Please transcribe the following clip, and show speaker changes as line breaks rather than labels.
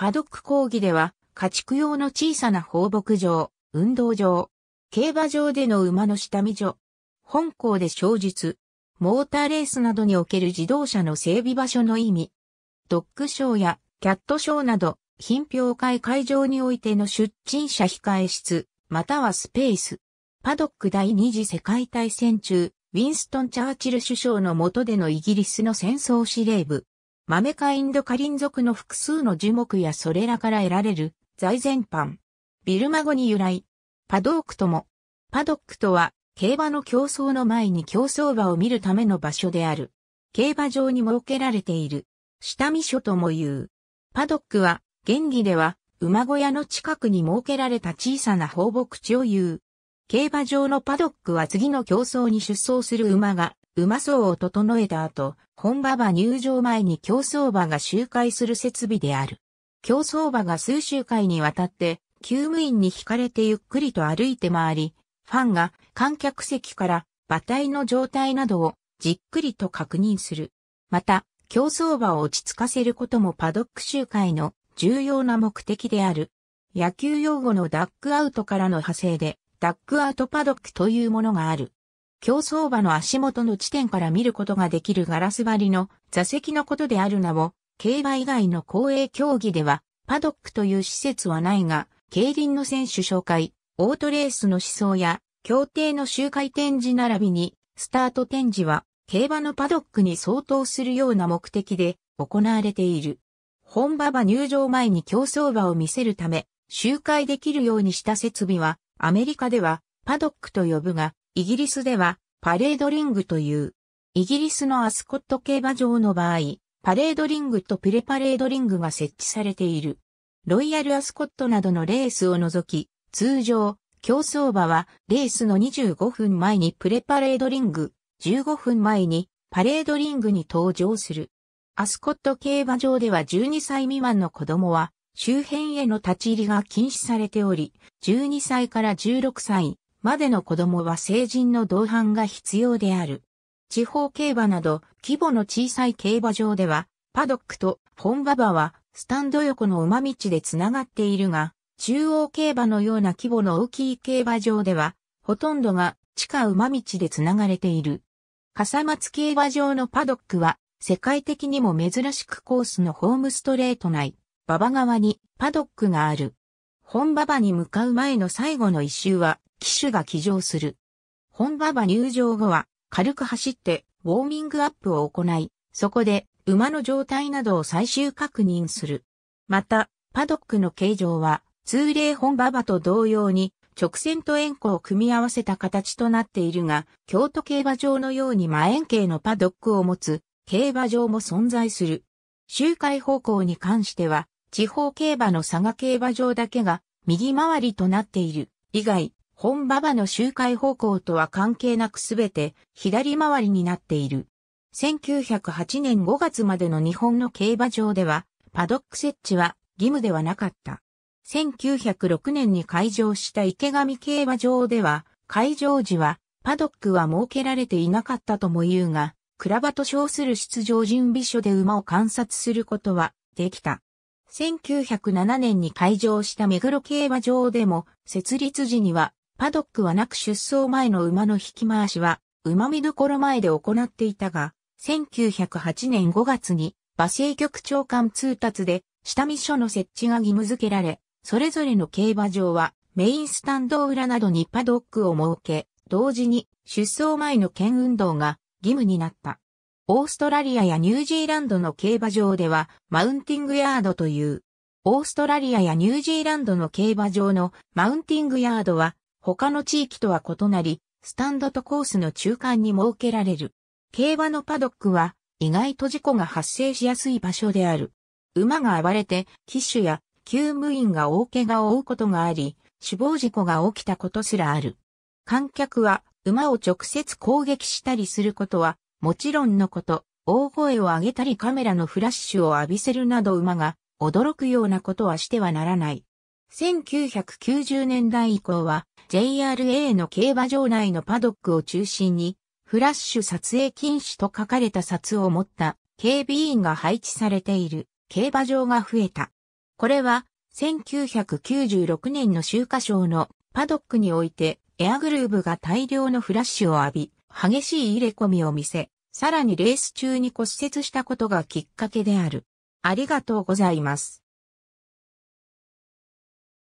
パドック講義では、家畜用の小さな放牧場、運動場、競馬場での馬の下見所、本校で小術、モーターレースなどにおける自動車の整備場所の意味、ドッグショーやキャットショーなど、品評会会場においての出陳者控え室、またはスペース。パドック第二次世界大戦中、ウィンストン・チャーチル首相の下でのイギリスの戦争司令部、マメカインドカリン族の複数の樹木やそれらから得られる財前パン。ビルマ語に由来。パドークとも。パドックとは、競馬の競争の前に競争馬を見るための場所である。競馬場に設けられている。下見所とも言う。パドックは、原義では、馬小屋の近くに設けられた小さな放牧地を言う。競馬場のパドックは次の競争に出走する馬がうまそうを整えた後、本馬場入場前に競走馬が周回する設備である。競走馬が数周回にわたって、救務員に惹かれてゆっくりと歩いて回り、ファンが観客席から馬体の状態などをじっくりと確認する。また、競走馬を落ち着かせることもパドック周回の重要な目的である。野球用語のダックアウトからの派生で、ダックアウトパドックというものがある。競走馬の足元の地点から見ることができるガラス張りの座席のことであるなを、競馬以外の公営競技では、パドックという施設はないが、競輪の選手紹介、オートレースの思想や、協定の周回展示並びに、スタート展示は、競馬のパドックに相当するような目的で行われている。本馬場入場前に競走馬を見せるため、周回できるようにした設備は、アメリカではパドックと呼ぶが、イギリスではパレードリングという。イギリスのアスコット競馬場の場合、パレードリングとプレパレードリングが設置されている。ロイヤルアスコットなどのレースを除き、通常、競走馬はレースの25分前にプレパレードリング、15分前にパレードリングに登場する。アスコット競馬場では12歳未満の子供は周辺への立ち入りが禁止されており、12歳から16歳、までの子供は成人の同伴が必要である。地方競馬など規模の小さい競馬場では、パドックと本馬場はスタンド横の馬道でつながっているが、中央競馬のような規模の大きい競馬場では、ほとんどが地下馬道でつながれている。笠松競馬場のパドックは、世界的にも珍しくコースのホームストレート内、馬場側にパドックがある。本馬場に向かう前の最後の一周は、機種が起乗する。本馬場入場後は、軽く走って、ウォーミングアップを行い、そこで、馬の状態などを最終確認する。また、パドックの形状は、通例本馬場と同様に、直線と円弧を組み合わせた形となっているが、京都競馬場のように真円形のパドックを持つ、競馬場も存在する。周回方向に関しては、地方競馬の佐賀競馬場だけが、右回りとなっている。以外、本馬場の周回方向とは関係なくすべて左回りになっている。1908年5月までの日本の競馬場では、パドック設置は義務ではなかった。1906年に開場した池上競馬場では、開場時はパドックは設けられていなかったとも言うが、クラバと称する出場準備所で馬を観察することはできた。1907年に開場した目黒競馬場でも設立時にはパドックはなく出走前の馬の引き回しは、馬見どころ前で行っていたが、1908年5月に、馬政局長官通達で、下見書の設置が義務付けられ、それぞれの競馬場は、メインスタンド裏などにパドックを設け、同時に出走前の剣運動が義務になった。オーストラリアやニュージーランドの競馬場では、マウンティングヤードという、オーストラリアやニュージーランドの競馬場のマウンティングヤードは他の地域とは異なり、スタンドとコースの中間に設けられる。競馬のパドックは意外と事故が発生しやすい場所である。馬が暴れて、騎手や急務員が大怪我を負うことがあり、死亡事故が起きたことすらある。観客は馬を直接攻撃したりすることは、もちろんのこと、大声を上げたりカメラのフラッシュを浴びせるなど馬が驚くようなことはしてはならない。1990年代以降は JRA の競馬場内のパドックを中心にフラッシュ撮影禁止と書かれた札を持った警備員が配置されている競馬場が増えた。これは1996年の秋華賞のパドックにおいてエアグルーブが大量のフラッシュを浴び激しい入れ込みを見せ、さらにレース中に骨折したことがきっかけである。ありがとうございます。